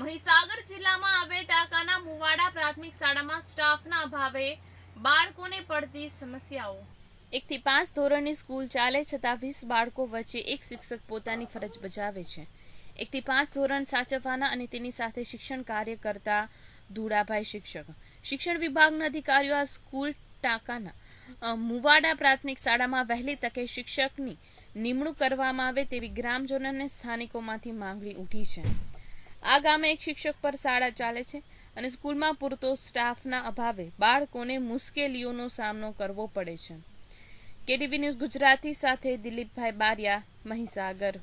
મહીસાગર જિલ્લામાં આવેલ ટાંકાના મુવાડા પ્રાથમિક શાળામાં સ્ટાફના અભાવે બાળકોને પડતી સમસ્યાઓ એકથી પાંચ ધોરણની સ્કૂલ ચાલે છતાં વીસ બાળકો વચ્ચે એક શિક્ષક પોતાની ફરજ બજાવે છે એકથી પાંચ ધોરણ સાચવવાના અને તેની સાથે શિક્ષણ કાર્ય કરતા ધુડાભાઈ શિક્ષક શિક્ષણ વિભાગના અધિકારીઓ આ સ્કૂલ ટાંકાના મુવાડા પ્રાથમિક શાળામાં વહેલી તકે શિક્ષકની નિમણૂક કરવામાં આવે તેવી ગ્રામજનોને સ્થાનિકોમાંથી માંગણી ઉઠી છે આ ગામે એક શિક્ષક પર શાળા ચાલે છે અને સ્કૂલમાં પૂરતો સ્ટાફના અભાવે બાળકોને મુશ્કેલીઓનો સામનો કરવો પડે છે કેટીવી ન્યૂઝ ગુજરાતી સાથે દિલીપભાઈ બારિયા મહીસાગર